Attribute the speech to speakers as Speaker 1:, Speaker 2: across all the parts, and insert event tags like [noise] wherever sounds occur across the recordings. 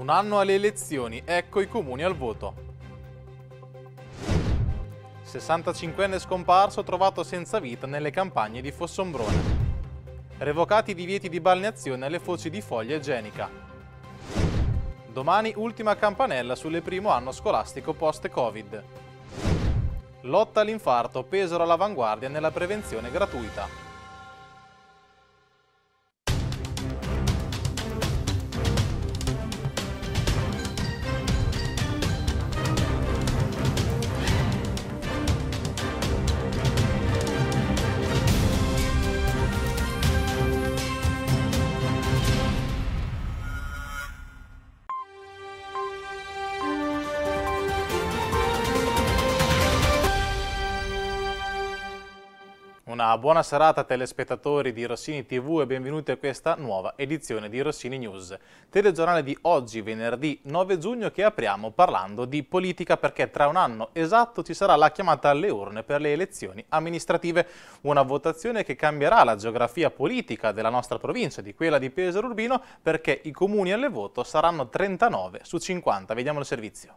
Speaker 1: Un anno alle elezioni, ecco i comuni al voto. 65enne scomparso trovato senza vita nelle campagne di Fossombrone. Revocati i divieti di balneazione alle foci di foglia e Genica. Domani ultima campanella sulle primo anno scolastico post-Covid. Lotta all'infarto, Pesaro all'avanguardia nella prevenzione gratuita. Una buona serata telespettatori di Rossini TV e benvenuti a questa nuova edizione di Rossini News. Telegiornale di oggi, venerdì 9 giugno, che apriamo parlando di politica perché tra un anno esatto ci sarà la chiamata alle urne per le elezioni amministrative. Una votazione che cambierà la geografia politica della nostra provincia, di quella di Pesaro Urbino, perché i comuni alle voto saranno 39 su 50. Vediamo il servizio.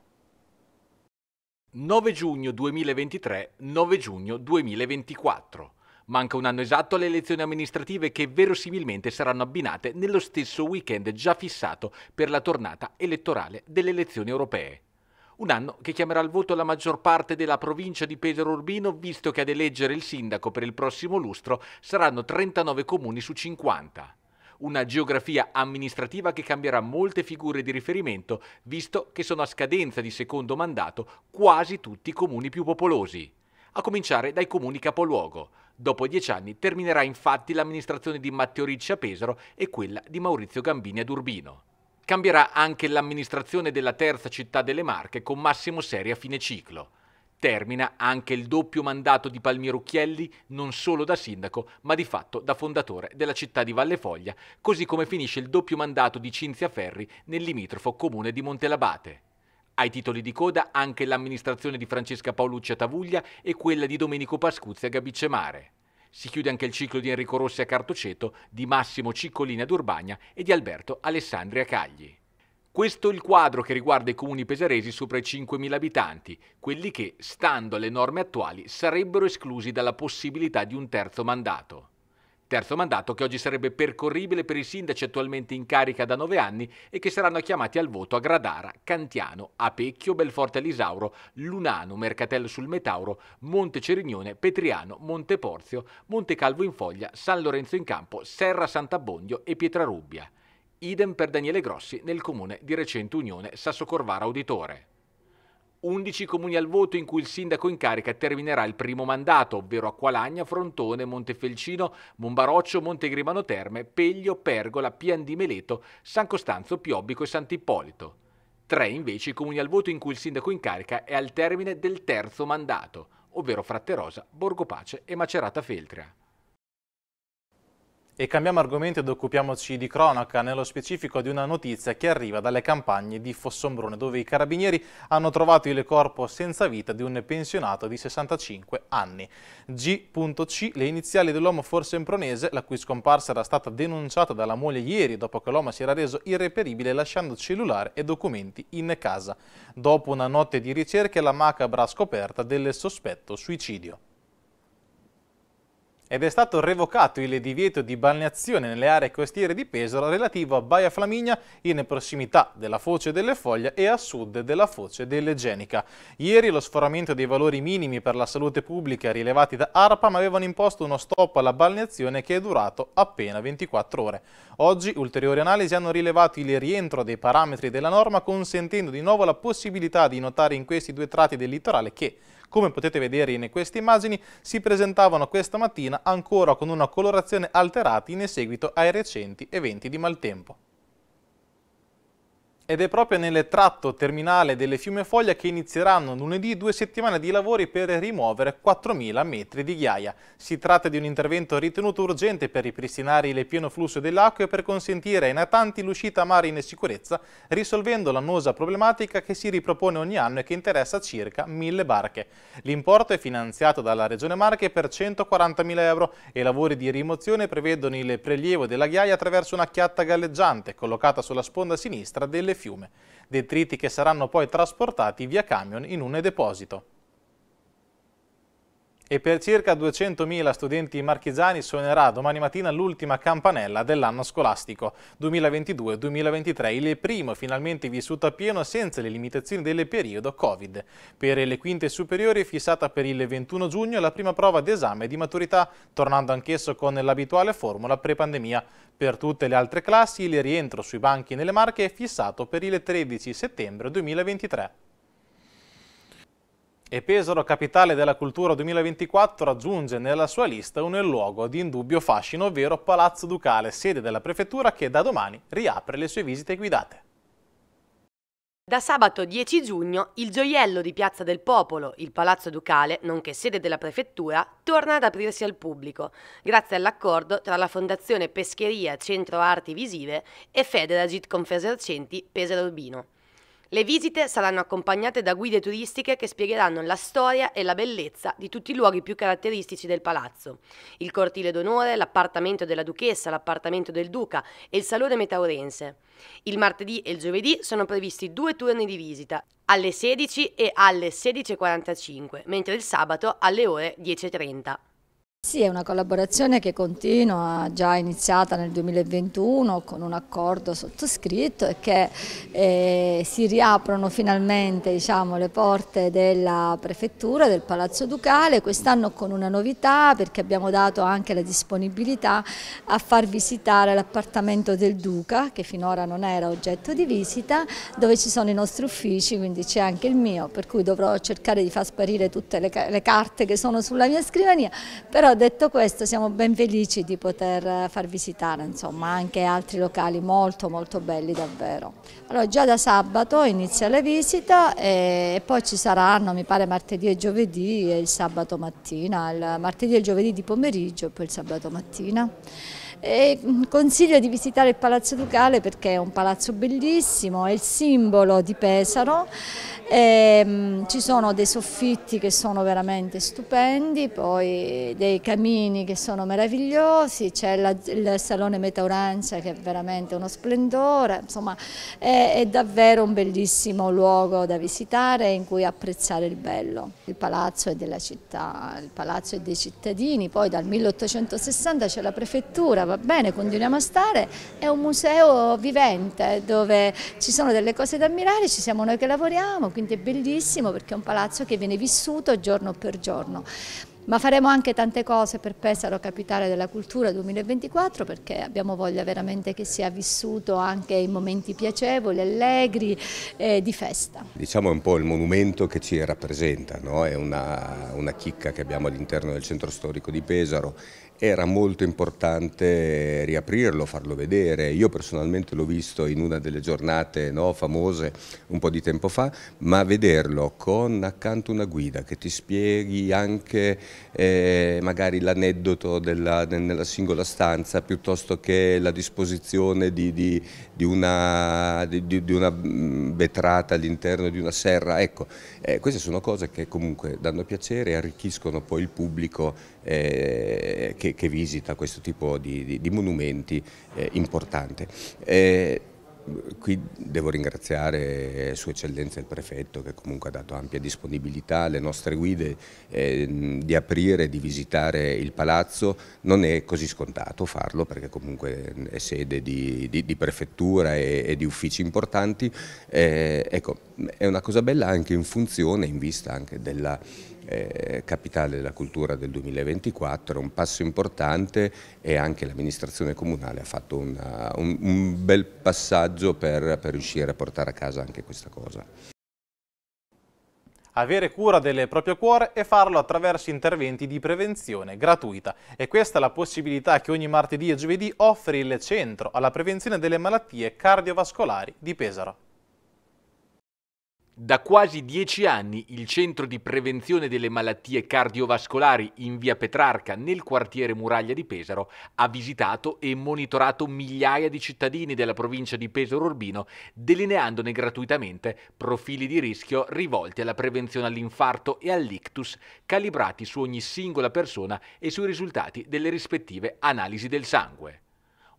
Speaker 1: 9 giugno 2023, 9 giugno
Speaker 2: 2024. Manca un anno esatto alle elezioni amministrative che verosimilmente saranno abbinate nello stesso weekend già fissato per la tornata elettorale delle elezioni europee. Un anno che chiamerà al voto la maggior parte della provincia di Pesaro Urbino, visto che ad eleggere il sindaco per il prossimo lustro saranno 39 comuni su 50. Una geografia amministrativa che cambierà molte figure di riferimento, visto che sono a scadenza di secondo mandato quasi tutti i comuni più popolosi a cominciare dai comuni capoluogo. Dopo dieci anni terminerà infatti l'amministrazione di Matteo Ricci a Pesaro e quella di Maurizio Gambini ad Urbino. Cambierà anche l'amministrazione della terza città delle Marche con Massimo Seri a fine ciclo. Termina anche il doppio mandato di Palmiro Chielli non solo da sindaco, ma di fatto da fondatore della città di Valle Foglia, così come finisce il doppio mandato di Cinzia Ferri nel limitrofo comune di Montelabate. Ai titoli di coda anche l'amministrazione di Francesca Paolucci a Tavuglia e quella di Domenico Pascuzzi a Gabicemare. Si chiude anche il ciclo di Enrico Rossi a Cartoceto, di Massimo Ciccolini ad Urbagna e di Alberto Alessandri a Cagli. Questo è il quadro che riguarda i comuni pesaresi sopra i 5.000 abitanti, quelli che, stando alle norme attuali, sarebbero esclusi dalla possibilità di un terzo mandato terzo mandato che oggi sarebbe percorribile per i sindaci attualmente in carica da nove anni e che saranno chiamati al voto a Gradara, Cantiano, Apecchio, Belforte Alisauro, Lunano, Mercatello sul Metauro, Monte Cerignone, Petriano, Monte Porzio, Monte Calvo in Foglia, San Lorenzo in Campo, Serra Sant'Abbondio e Pietrarubbia. Idem per Daniele Grossi nel comune di recente unione Sasso Corvara Auditore. 11 comuni al voto in cui il sindaco in carica terminerà il primo mandato, ovvero Acqualagna, Frontone, Montefelcino, Monbaroccio, Montegrimano Terme, Peglio, Pergola, Pian di Meleto, San Costanzo, Piobbico e Sant'Ippolito. Tre invece i comuni al voto in cui il sindaco in carica è al termine del terzo mandato, ovvero Fratterosa,
Speaker 1: Pace e Macerata Feltria. E cambiamo argomento ed occupiamoci di cronaca, nello specifico di una notizia che arriva dalle campagne di Fossombrone, dove i carabinieri hanno trovato il corpo senza vita di un pensionato di 65 anni. G.C, le iniziali dell'uomo forse impronese, la cui scomparsa era stata denunciata dalla moglie ieri dopo che l'uomo si era reso irreperibile lasciando cellulare e documenti in casa. Dopo una notte di ricerche, la macabra scoperta del sospetto suicidio ed è stato revocato il divieto di balneazione nelle aree costiere di Pesaro relativo a Baia Flaminia in prossimità della foce delle Foglie e a sud della foce dell'Egenica. Ieri lo sforamento dei valori minimi per la salute pubblica rilevati da ARPAM avevano imposto uno stop alla balneazione che è durato appena 24 ore. Oggi ulteriori analisi hanno rilevato il rientro dei parametri della norma consentendo di nuovo la possibilità di notare in questi due tratti del litorale che come potete vedere in queste immagini, si presentavano questa mattina ancora con una colorazione alterata in seguito ai recenti eventi di maltempo. Ed è proprio nel tratto terminale delle Fiume Foglia che inizieranno lunedì due settimane di lavori per rimuovere 4.000 metri di ghiaia. Si tratta di un intervento ritenuto urgente per ripristinare il pieno flusso dell'acqua e per consentire ai natanti l'uscita a mare in sicurezza, risolvendo l'annosa problematica che si ripropone ogni anno e che interessa circa 1.000 barche. L'importo è finanziato dalla Regione Marche per 140.000 euro e i lavori di rimozione prevedono il prelievo della ghiaia attraverso una chiatta galleggiante collocata sulla sponda sinistra delle fiume, detriti che saranno poi trasportati via camion in un deposito e per circa 200.000 studenti marchigiani suonerà domani mattina l'ultima campanella dell'anno scolastico 2022-2023, il primo finalmente vissuto a pieno senza le limitazioni del periodo Covid. Per le quinte superiori è fissata per il 21 giugno la prima prova d'esame di maturità, tornando anch'esso con l'abituale formula pre-pandemia. Per tutte le altre classi il rientro sui banchi nelle Marche è fissato per il 13 settembre 2023 e Pesaro Capitale della Cultura 2024 raggiunge nella sua lista un luogo di indubbio fascino, ovvero Palazzo Ducale, sede della prefettura che da domani riapre le sue visite guidate.
Speaker 3: Da sabato 10 giugno il gioiello di Piazza del Popolo, il Palazzo Ducale, nonché sede della prefettura, torna ad aprirsi al pubblico, grazie all'accordo tra la Fondazione Pescheria Centro Arti Visive e Federagit Confesercenti Pesaro Urbino. Le visite saranno accompagnate da guide turistiche che spiegheranno la storia e la bellezza di tutti i luoghi più caratteristici del palazzo. Il cortile d'onore, l'appartamento della duchessa, l'appartamento del duca e il salone metaurense. Il martedì e il giovedì sono previsti due turni di visita, alle 16 e alle 16.45, mentre il sabato alle ore 10.30.
Speaker 4: Sì, è una collaborazione che continua, già iniziata nel 2021 con un accordo sottoscritto e che eh, si riaprono finalmente diciamo, le porte della prefettura, del Palazzo Ducale, quest'anno con una novità perché abbiamo dato anche la disponibilità a far visitare l'appartamento del Duca che finora non era oggetto di visita, dove ci sono i nostri uffici, quindi c'è anche il mio, per cui dovrò cercare di far sparire tutte le, le carte che sono sulla mia scrivania, però detto questo siamo ben felici di poter far visitare insomma, anche altri locali molto molto belli davvero. Allora già da sabato inizia la visita e poi ci saranno mi pare martedì e giovedì e il sabato mattina, il martedì e il giovedì di pomeriggio e poi il sabato mattina. E mm, consiglio di visitare il Palazzo Ducale perché è un palazzo bellissimo, è il simbolo di Pesaro, e, ehm, ci sono dei soffitti che sono veramente stupendi, poi dei camini che sono meravigliosi, c'è il salone Meta che è veramente uno splendore, insomma è, è davvero un bellissimo luogo da visitare in cui apprezzare il bello. Il palazzo è della città, il palazzo è dei cittadini, poi dal 1860 c'è la prefettura, va bene, continuiamo a stare, è un museo vivente dove ci sono delle cose da ammirare, ci siamo noi che lavoriamo, quindi è bellissimo perché è un palazzo che viene vissuto giorno per giorno ma faremo anche tante cose per Pesaro Capitale della Cultura 2024 perché abbiamo voglia veramente che sia vissuto anche in momenti piacevoli, allegri, e di festa.
Speaker 5: Diciamo è un po' il monumento che ci rappresenta, no? è una, una chicca che abbiamo all'interno del centro storico di Pesaro era molto importante riaprirlo, farlo vedere. Io personalmente l'ho visto in una delle giornate no, famose un po' di tempo fa, ma vederlo con accanto una guida che ti spieghi anche eh, magari l'aneddoto nella singola stanza piuttosto che la disposizione di, di, di, una, di una mm, vetrata all'interno di una serra, ecco eh, queste sono cose che comunque danno piacere e arricchiscono poi il pubblico eh, che, che, visita questo tipo di, di, di monumenti eh, importante. Eh, Qui devo ringraziare Sua Eccellenza il Prefetto che comunque ha dato ampia disponibilità alle nostre guide eh, di aprire, di visitare il palazzo. Non è così scontato farlo perché comunque è sede di, di, di prefettura e, e, di uffici importanti. Eh, ecco, è una cosa bella anche in funzione, in vista anche della eh, capitale della cultura del 2024, un passo importante e anche l'amministrazione comunale ha fatto una, un, un, bel passaggio per, per riuscire a portare a casa anche questa cosa.
Speaker 1: Avere cura del proprio cuore e farlo attraverso interventi di prevenzione gratuita. E questa è la possibilità che ogni martedì e giovedì offre il Centro alla prevenzione delle malattie cardiovascolari di Pesaro.
Speaker 2: Da quasi dieci anni il centro di prevenzione delle malattie cardiovascolari in via Petrarca nel quartiere Muraglia di Pesaro ha visitato e monitorato migliaia di cittadini della provincia di Pesaro Urbino, delineandone gratuitamente profili di rischio rivolti alla prevenzione all'infarto e all'ictus, calibrati su ogni singola persona e sui risultati delle rispettive analisi del sangue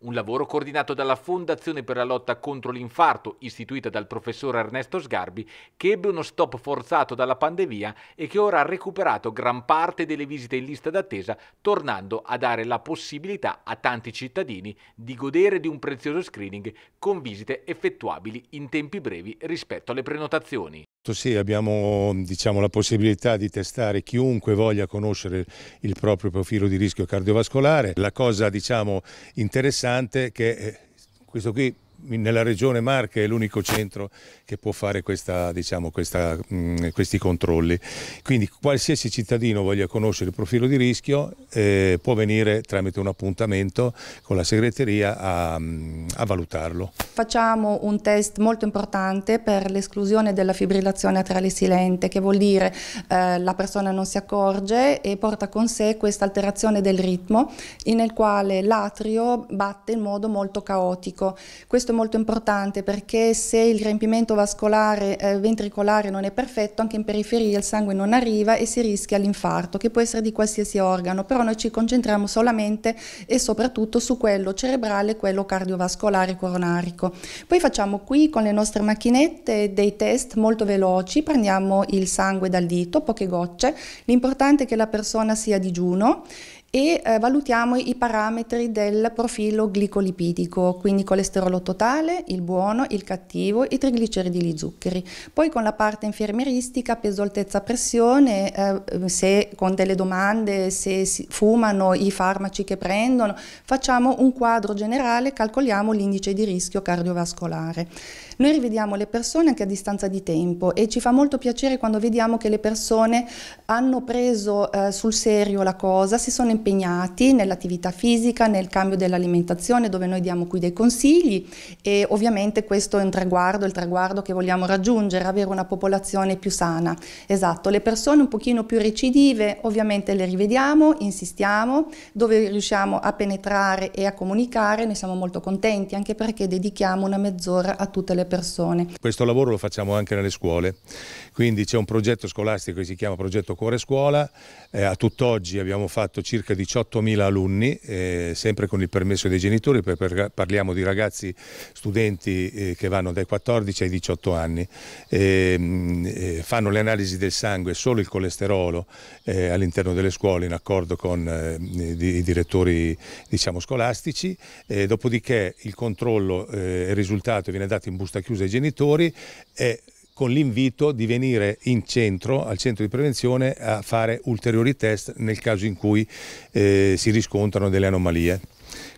Speaker 2: un lavoro coordinato dalla Fondazione per la lotta contro l'infarto, istituita dal professor Ernesto Sgarbi, che ebbe uno stop forzato dalla pandemia e che ora ha recuperato gran parte delle visite in lista d'attesa, tornando a dare la possibilità a tanti cittadini di godere di un prezioso screening con visite effettuabili in tempi brevi rispetto alle prenotazioni.
Speaker 6: Certo, sì, abbiamo diciamo, la possibilità di testare chiunque voglia conoscere il proprio profilo di rischio cardiovascolare. La cosa diciamo, interessante è che eh, questo qui nella regione Marche è l'unico centro che può fare questa, diciamo, questa, mh, questi controlli. Quindi qualsiasi cittadino voglia conoscere il profilo di rischio eh, può venire tramite un appuntamento con la segreteria a, a valutarlo.
Speaker 7: Facciamo un test molto importante per l'esclusione della fibrillazione atriale silente, che vuol dire eh, la persona non si accorge e porta con sé questa alterazione del ritmo nel quale l'atrio batte in modo molto caotico. Questo è molto importante perché se il riempimento vascolare eh, ventricolare non è perfetto, anche in periferia il sangue non arriva e si rischia l'infarto, che può essere di qualsiasi organo, però noi ci concentriamo solamente e soprattutto su quello cerebrale, quello cardiovascolare coronarico. Poi facciamo qui con le nostre macchinette dei test molto veloci, prendiamo il sangue dal dito, poche gocce, l'importante è che la persona sia a digiuno e eh, valutiamo i parametri del profilo glicolipidico, quindi colesterolo totale, il buono, il cattivo, i trigliceridi, gli zuccheri. Poi con la parte infermieristica, peso, altezza, pressione, eh, se con delle domande, se si fumano i farmaci che prendono, facciamo un quadro generale, calcoliamo l'indice di rischio cardiovascolare. Noi rivediamo le persone anche a distanza di tempo e ci fa molto piacere quando vediamo che le persone hanno preso eh, sul serio la cosa, si sono impegnati nell'attività fisica, nel cambio dell'alimentazione dove noi diamo qui dei consigli e ovviamente questo è un traguardo, il traguardo che vogliamo raggiungere, avere una popolazione più sana. Esatto, le persone un pochino più recidive ovviamente le rivediamo, insistiamo, dove riusciamo a penetrare e a comunicare noi siamo molto contenti anche perché dedichiamo una mezz'ora a tutte le le persone.
Speaker 6: Questo lavoro lo facciamo anche nelle scuole, quindi c'è un progetto scolastico che si chiama Progetto Cuore Scuola, eh, a tutt'oggi abbiamo fatto circa 18.000 alunni, eh, sempre con il permesso dei genitori, perché parliamo di ragazzi studenti eh, che vanno dai 14 ai 18 anni, eh, eh, fanno le analisi del sangue, solo il colesterolo eh, all'interno delle scuole in accordo con i direttori diciamo, scolastici, dopodiché il controllo e il risultato viene dato in busta risposta chiusa ai genitori e con l'invito di venire in centro, al centro di prevenzione, a fare ulteriori test nel caso in cui eh, si riscontrano delle anomalie.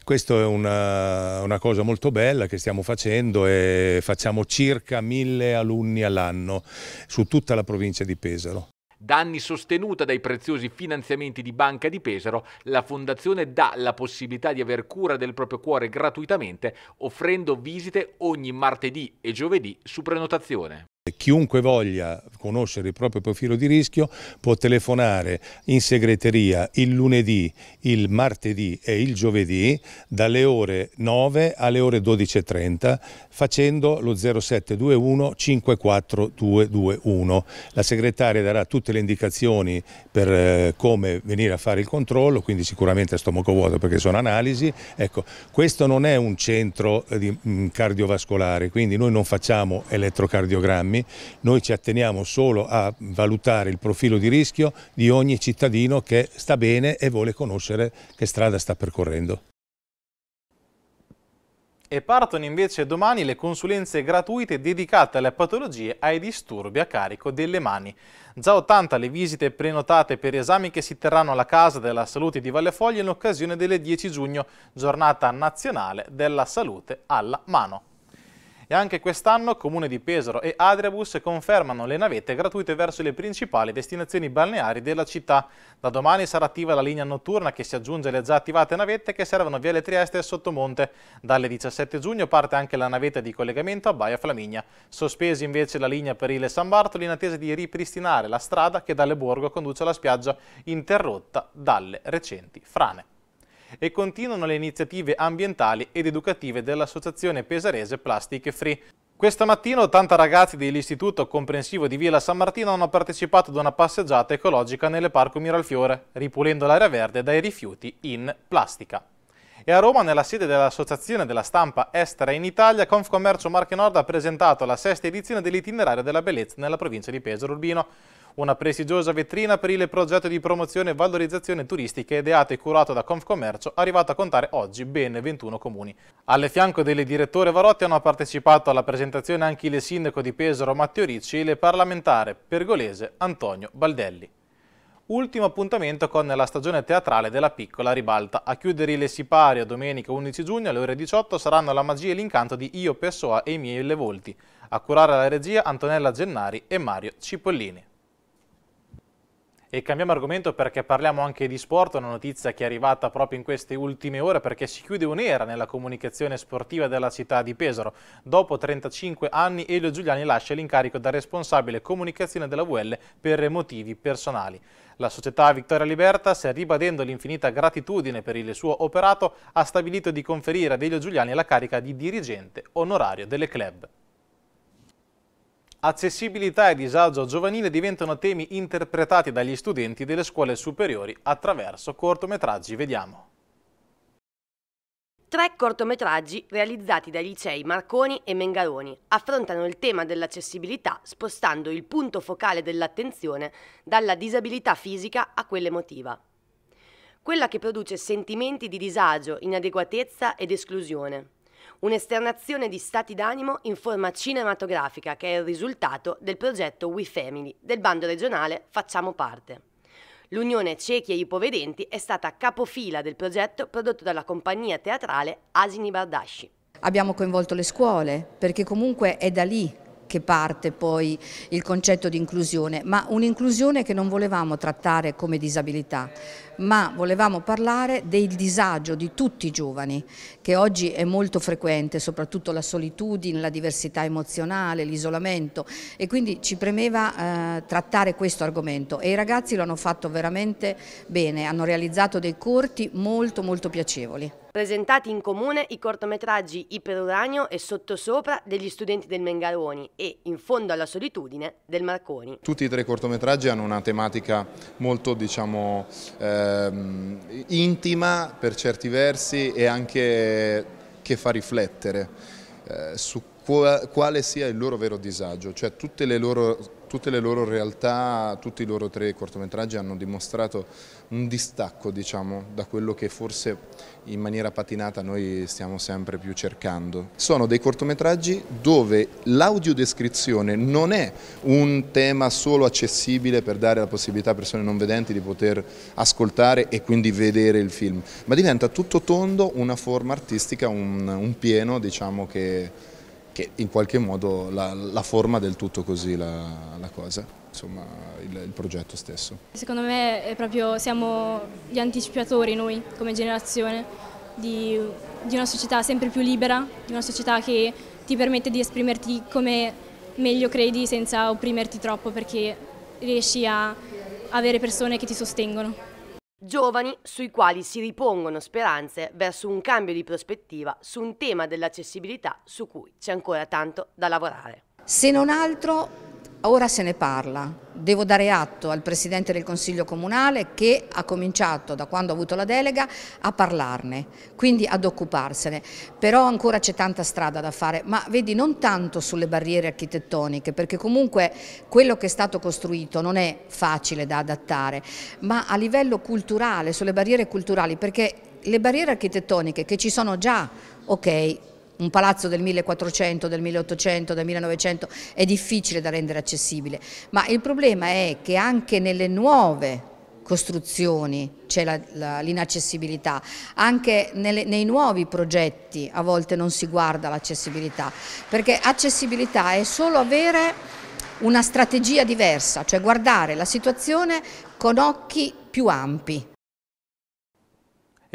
Speaker 6: Questa è una, una, cosa molto bella che stiamo facendo e facciamo circa mille alunni all'anno su tutta la provincia di Pesaro.
Speaker 2: Da anni sostenuta dai preziosi finanziamenti di Banca di Pesaro, la Fondazione dà la possibilità di aver cura del proprio cuore gratuitamente, offrendo visite ogni martedì e giovedì su prenotazione.
Speaker 6: Chiunque voglia conoscere il proprio profilo di rischio può telefonare in segreteria il lunedì, il martedì e il giovedì dalle ore 9 alle ore 12.30 facendo lo 0721 54221. La segretaria darà tutte le indicazioni per eh, come venire a fare il controllo, quindi sicuramente a stomaco vuoto perché sono analisi. Ecco, questo non è un centro eh, mm, cardiovascolare, quindi noi non facciamo elettrocardiogrammi programmi, noi ci atteniamo solo a valutare il profilo di rischio di ogni cittadino che sta bene e vuole conoscere che strada sta percorrendo.
Speaker 1: E partono invece domani le consulenze gratuite dedicate alle patologie e ai disturbi a carico delle mani. Già 80 le visite prenotate per esami che si terranno alla Casa della Salute di Vallefoglia in occasione delle 10 giugno, giornata nazionale della salute alla mano. E anche quest'anno Comune di Pesaro e Adriabus confermano le navette gratuite verso le principali destinazioni balneari della città. Da domani sarà attiva la linea notturna che si aggiunge alle già attivate navette che servono Viale Trieste e Sottomonte. Dalle 17 giugno parte anche la navetta di collegamento a Baia Flaminia. Sospesi invece la linea per il San Bartolo in attesa di ripristinare la strada che dalle Borgo conduce alla spiaggia interrotta dalle recenti frane e continuano le iniziative ambientali ed educative dell'Associazione Pesarese Plastic Free. Questa mattina 80 ragazzi dell'Istituto Comprensivo di Villa San Martino hanno partecipato ad una passeggiata ecologica nel Parco Miralfiore, ripulendo l'area verde dai rifiuti in plastica. E a Roma, nella sede dell'Associazione della Stampa Estera in Italia, Confcommercio Marche Nord ha presentato la sesta edizione dell'itinerario della bellezza nella provincia di Pesaro Urbino, una prestigiosa vetrina per il progetto di promozione e valorizzazione turistiche ideato e curato da Confcommercio, arrivato a contare oggi ben 21 comuni. Alle fianco del direttore Varotti hanno partecipato alla presentazione anche il sindaco di Pesaro Matteo Ricci e il parlamentare pergolese Antonio Baldelli ultimo appuntamento con la stagione teatrale della Piccola Ribalta. A chiudere il sipario domenica 11 giugno alle ore 18 saranno la magia e l'incanto di Io Pessoa e i miei Volti. A curare la regia Antonella Gennari e Mario Cipollini. E cambiamo argomento perché parliamo anche di sport, una notizia che è arrivata proprio in queste ultime ore perché si chiude un'era nella comunicazione sportiva della città di Pesaro. Dopo 35 anni Elio Giuliani lascia l'incarico da responsabile comunicazione della VL per motivi personali. La società Vittoria Libertas, ribadendo l'infinita gratitudine per il suo operato, ha stabilito di conferire ad Elio Giuliani la carica di dirigente onorario delle club. Accessibilità e disagio giovanile diventano temi interpretati dagli studenti delle scuole superiori attraverso cortometraggi. Vediamo.
Speaker 3: Tre cortometraggi realizzati dai licei Marconi e Mengaroni affrontano il tema dell'accessibilità spostando il punto focale dell'attenzione dalla disabilità fisica a quella emotiva. Quella che produce sentimenti di disagio, inadeguatezza ed esclusione un'esternazione di stati d'animo in forma cinematografica che è il risultato del progetto We Family, del bando regionale Facciamo parte. L'Unione Ciechi e Ipovedenti è stata capofila del progetto prodotto dalla compagnia teatrale Asini Bardasci.
Speaker 8: Abbiamo coinvolto le scuole perché comunque è da lì che parte poi il concetto di inclusione, ma un'inclusione che non volevamo trattare come disabilità, ma volevamo parlare del disagio di tutti i giovani, che oggi è molto frequente, soprattutto la solitudine, la diversità emozionale, l'isolamento e quindi ci premeva eh, trattare questo argomento e i ragazzi lo hanno fatto veramente bene, hanno realizzato dei corti molto molto piacevoli
Speaker 3: presentati in comune i cortometraggi Iperuranio e Sottosopra degli studenti del Mengaroni e In fondo alla solitudine del Marconi.
Speaker 6: Tutti e tre i cortometraggi hanno una tematica molto diciamo, ehm, intima per certi versi e anche che fa riflettere eh, su quale sia il loro vero disagio, cioè tutte le loro tutte le loro realtà, tutti i loro tre cortometraggi hanno dimostrato un distacco diciamo, da quello che forse in maniera patinata noi stiamo sempre più cercando. Sono dei cortometraggi dove l'audiodescrizione non è un tema solo accessibile per dare la possibilità a persone non vedenti di poter ascoltare e quindi vedere il film, ma diventa tutto tondo una forma artistica, un, un pieno diciamo, che che in qualche modo la, la forma del tutto così la, la cosa, insomma il, il, progetto stesso.
Speaker 9: Secondo me è proprio, siamo gli anticipatori noi come generazione di, di una società sempre più libera, di una società che ti permette di esprimerti come meglio credi senza opprimerti troppo perché riesci a avere persone che ti sostengono.
Speaker 3: Giovani sui quali si ripongono speranze verso un cambio di prospettiva su un tema dell'accessibilità su cui c'è ancora tanto da lavorare.
Speaker 8: Se non altro Ora se ne parla. Devo dare atto al Presidente del Consiglio Comunale che ha cominciato, da quando ha avuto la delega, a parlarne, quindi ad occuparsene. Però ancora c'è tanta strada da fare, ma vedi non tanto sulle barriere architettoniche, perché comunque quello che è stato costruito non è facile da adattare, ma a livello culturale, sulle barriere culturali, perché le barriere architettoniche che ci sono già, ok, un palazzo del 1400, del 1800, del 1900 è difficile da rendere accessibile, ma il problema è che anche nelle nuove costruzioni c'è l'inaccessibilità, anche nelle, nei nuovi progetti a volte non si guarda l'accessibilità, perché accessibilità è solo avere una strategia diversa, cioè guardare la situazione con occhi più ampi.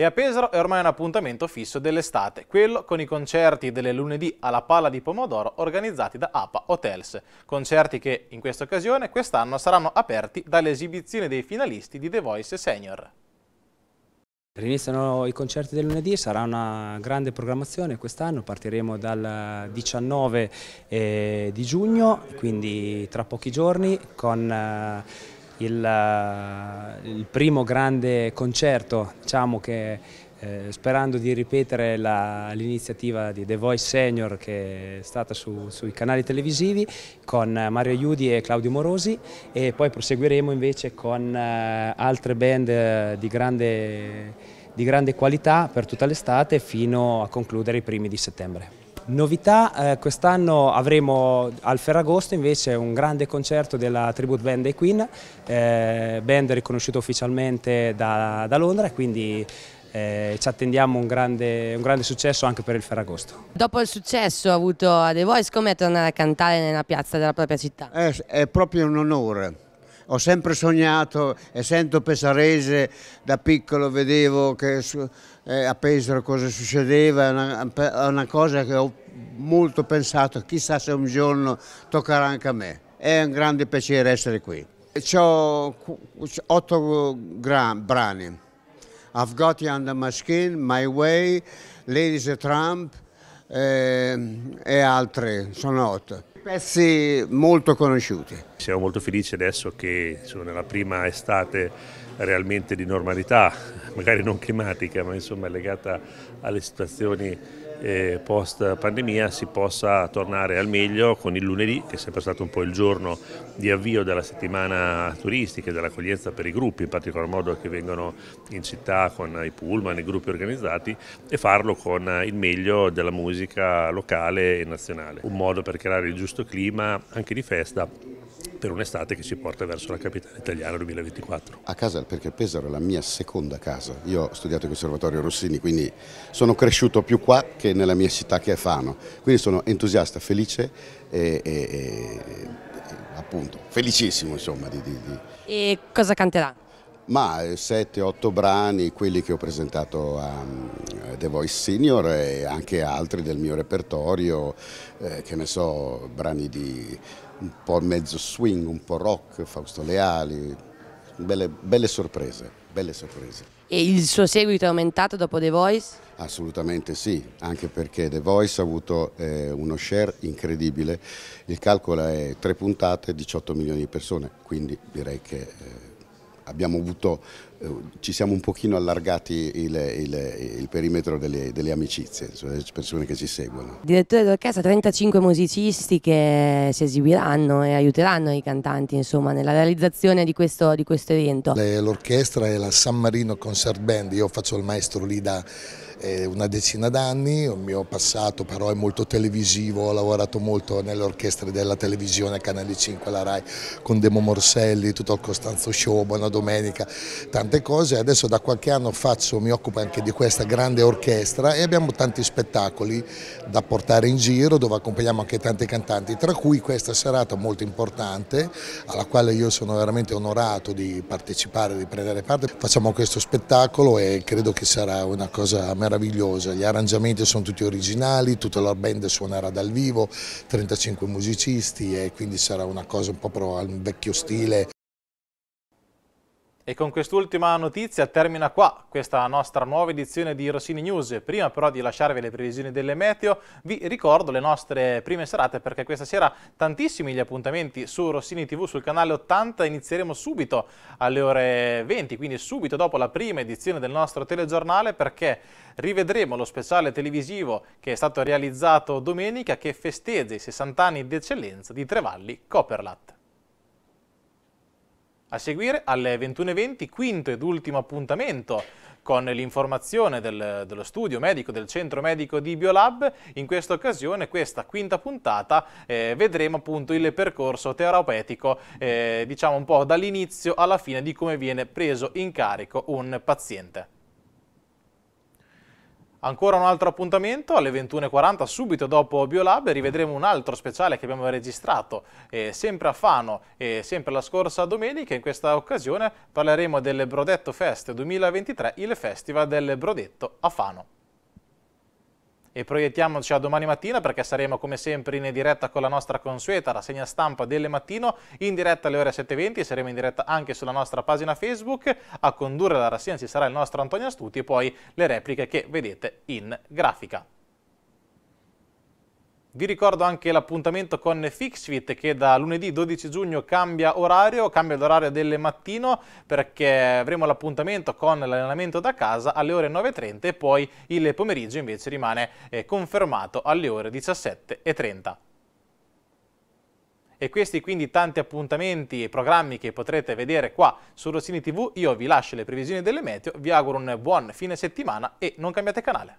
Speaker 1: E a Pesaro è ormai un appuntamento fisso dell'estate, quello con i concerti delle lunedì alla Palla di Pomodoro organizzati da APA Hotels, concerti che in questa occasione quest'anno saranno aperti dalle esibizioni dei finalisti di The Voice Senior.
Speaker 9: Iniziano i concerti del lunedì, sarà una grande programmazione quest'anno, partiremo dal 19 eh, di giugno, quindi tra pochi giorni con... Eh, il, eh, il primo grande concerto diciamo che eh, sperando di ripetere l'iniziativa di The Voice Senior che è stata su, sui canali televisivi con Mario Iudi e Claudio Morosi e poi proseguiremo invece con eh, altre band eh, di, grande, di grande qualità per tutta l'estate fino a concludere i primi di settembre. Novità, eh, quest'anno avremo al Ferragosto invece un grande concerto della tribute band dei Queen, eh, band riconosciuta ufficialmente da, da Londra e quindi eh, ci attendiamo un grande, un grande, successo anche per il Ferragosto.
Speaker 3: Dopo il successo avuto a The Voice, come tornare a cantare nella piazza della propria città? È, eh, è
Speaker 10: proprio un onore ho sempre sognato, essendo pesarese, da piccolo vedevo che eh, a Pesaro cosa succedeva, è una, una cosa che ho molto pensato, chissà se un giorno toccherà anche a me. È un grande piacere essere qui. Ho otto brani. I've Got You Under My Skin, My Way, Ladies and Trump eh, e altri, sono otto. Pezzi molto conosciuti.
Speaker 6: Siamo molto felici adesso che insomma, nella prima estate realmente di normalità, [laughs] magari non climatica, ma insomma legata alle situazioni post pandemia si possa tornare al meglio con il lunedì che è sempre stato un po' il giorno di avvio della settimana turistica e dell'accoglienza per i gruppi, in particolar modo che vengono in città con i pullman, i gruppi organizzati e farlo con il meglio della musica locale e nazionale. Un modo per creare il giusto clima anche di festa per un'estate che ci porta verso la capitale italiana 2024.
Speaker 10: A casa perché Pesaro è la mia seconda casa, io ho studiato il Conservatorio Rossini quindi sono cresciuto più qua che nella mia città che è Fano, quindi sono entusiasta, felice e, e, e appunto felicissimo insomma. Di, di, di...
Speaker 3: E cosa canterà?
Speaker 10: Ma 7-8 eh, brani, quelli che ho presentato a eh, The Voice Senior e anche altri del mio repertorio, eh, che ne so, brani di un po' mezzo swing, un po' rock, Fausto Leali, belle, belle sorprese, belle sorprese.
Speaker 3: E il suo seguito è aumentato dopo The Voice?
Speaker 10: Assolutamente sì, anche perché The Voice ha avuto eh, uno share incredibile. Il calcolo è tre puntate, 18 milioni di persone, quindi direi che eh, abbiamo avuto eh, ci siamo un pochino allargati il, il, il perimetro delle, delle, amicizie, cioè le persone che ci seguono.
Speaker 3: Direttore d'orchestra, 35 musicisti che si esibiranno e aiuteranno i cantanti insomma, nella realizzazione di questo, di questo evento.
Speaker 10: L'orchestra è la San Marino Concert Band, io faccio il maestro lì da una decina d'anni, il mio passato però è molto televisivo, ho lavorato molto nelle orchestre della televisione, Canale 5, la RAI, con Demo Morselli, tutto il Costanzo Show, Buona Domenica, tante cose. Adesso da qualche anno faccio, mi occupo anche di questa grande orchestra e abbiamo tanti spettacoli da portare in giro dove accompagniamo anche tanti cantanti, tra cui questa serata molto importante alla quale io sono veramente onorato di partecipare, di prendere parte. Facciamo questo spettacolo e credo che sarà una cosa meravigliosa meravigliosa, gli arrangiamenti sono tutti originali, tutta la band suonerà dal vivo, 35 musicisti e quindi sarà una cosa un po' al vecchio stile.
Speaker 1: E con quest'ultima notizia termina qua questa nostra nuova edizione di Rossini News. Prima però di lasciarvi le previsioni delle meteo, vi ricordo le nostre prime serate perché questa sera tantissimi gli appuntamenti su Rossini TV sul canale 80. Inizieremo subito alle ore 20, quindi subito dopo la prima edizione del nostro telegiornale perché rivedremo lo speciale televisivo che è stato realizzato domenica che festeggia i 60 anni di eccellenza di Trevalli Copperlat. A seguire alle 21.20 quinto ed ultimo appuntamento con l'informazione del, dello studio medico del centro medico di Biolab. In questa occasione, questa quinta puntata, eh, vedremo appunto il percorso terapeutico, eh, diciamo un po' dall'inizio alla fine di come viene preso in carico un paziente. Ancora un altro appuntamento alle 21.40 subito dopo Biolab e rivedremo un altro speciale che abbiamo registrato eh, sempre a Fano e eh, sempre la scorsa domenica. In questa occasione parleremo del Brodetto Fest 2023, il festival del Brodetto a Fano e proiettiamoci a domani mattina perché saremo come sempre in diretta con la nostra consueta rassegna stampa del mattino in diretta alle ore 7.20 saremo in diretta anche sulla nostra pagina Facebook a condurre la rassegna ci sarà il nostro Antonio Astuti e poi le repliche che vedete in grafica. Vi ricordo anche l'appuntamento con Fixfit che da lunedì 12 giugno cambia orario, cambia l'orario del mattino perché avremo l'appuntamento con l'allenamento da casa alle ore 9.30 e poi il pomeriggio invece rimane eh, confermato alle ore 17.30 e questi quindi tanti appuntamenti e programmi che potrete vedere qua su Rossini TV. Io vi lascio le previsioni delle meteo, vi auguro un buon fine settimana e non cambiate canale.